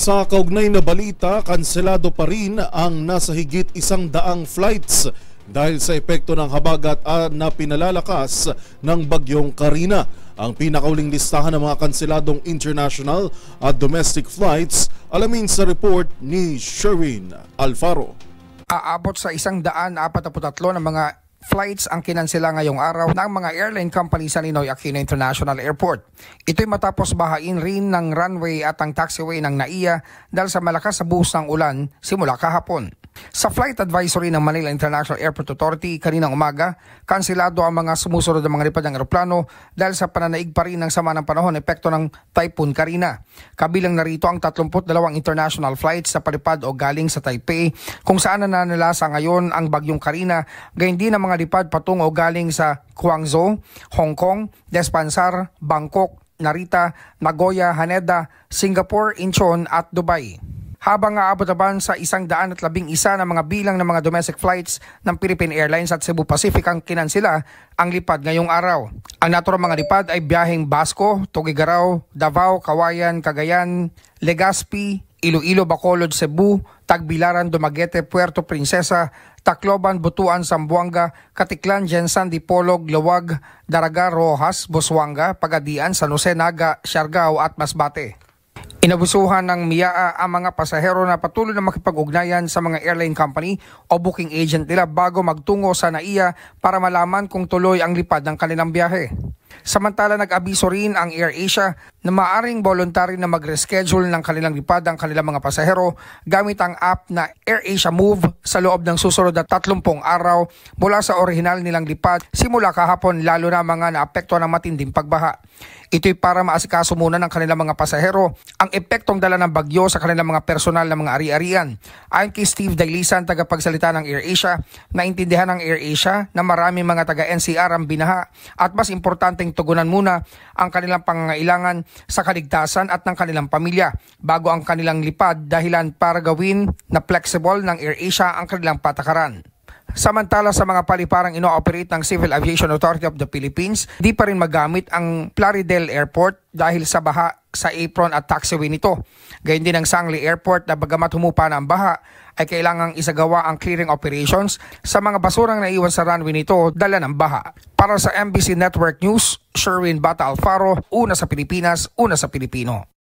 Sa kaugnay na balita, kanselado pa rin ang nasa higit isang daang flights dahil sa epekto ng habagat ah, na pinalalakas ng bagyong Karina. Ang pinakauling listahan ng mga kanseladong international at domestic flights alamin sa report ni Sherwin Alfaro. Aabot sa isang daan apat na mga flights ang kinansela ngayong araw ng mga airline company sa Ninoy Aquino International Airport. Ito'y matapos bahain rin ng runway at ang taxiway ng NAIA dahil sa malakas sa buhos ng ulan simula kahapon. Sa flight advisory ng Manila International Airport Authority kaninang umaga, kansilado ang mga sumusunod ng mga lipad ng eroplano dahil sa pananaig pa rin ng sama ng panahon epekto ng Typhoon Karina. Kabilang narito ang 32 international flights sa palipad o galing sa Taipei kung saan nananalasa ngayon ang bagyong Karina gayon din ang mga lipad patungo o galing sa Guangzhou, Hong Kong, Despansar, Bangkok, Narita, Nagoya, Haneda, Singapore, Incheon at Dubai habang aabot-aban sa isang daan at labing isa na mga bilang ng mga domestic flights ng Philippine Airlines at Cebu Pacific ang kinansila ang lipad ngayong araw. Ang naturang mga lipad ay biyaheng Basco, Tugigaraw, Davao, Kawayan, Cagayan, Legazpi, Iloilo, Bacolod, Cebu, Tagbilaran, Dumaguete, Puerto Princesa, Tacloban, Butuan, Sambuanga, Katiklan, Jensan, Dipolog, Lawag, Daraga, Rojas, Boswanga, Pagadian, San Jose, Naga, Siargao at Masbate. Inabusuhan ng MIAA ang mga pasahero na patuloy na makipag-ugnayan sa mga airline company o booking agent nila bago magtungo sa NAIA para malaman kung tuloy ang lipad ng kanilang biyahe. Samantala nag-abiso rin ang AirAsia na maaring voluntary na mag-reschedule ng kanilang lipad ang kanilang mga pasahero gamit ang app na AirAsia Move sa loob ng susunod na 30 araw mula sa orihinal nilang lipad simula kahapon lalo na mga naapekto ng matinding pagbaha. Ito'y para maasikaso muna ng kanilang mga pasahero ang epektong dala ng bagyo sa kanilang mga personal na mga ari-arian. Ayon kay Steve Dailisan, tagapagsalita ng AirAsia, naintindihan ng AirAsia na marami mga taga-NCR ang binaha at mas importanteng tugunan muna ang kanilang pangangailangan sa kaligtasan at ng kanilang pamilya bago ang kanilang lipad dahilan para gawin na flexible ng AirAsia ang kanilang patakaran. Samantala sa mga paliparang inooperate ng Civil Aviation Authority of the Philippines, di pa rin magamit ang Plaridel Airport dahil sa baha sa apron at taxiway nito. Gayun din ang Sangli Airport na bagamat humupa na ang baha, ay kailangang isagawa ang clearing operations sa mga basurang naiwan sa runway nito dala ng baha. Para sa MBC Network News, Sherwin Bata Alfaro, una sa Pilipinas, una sa Pilipino.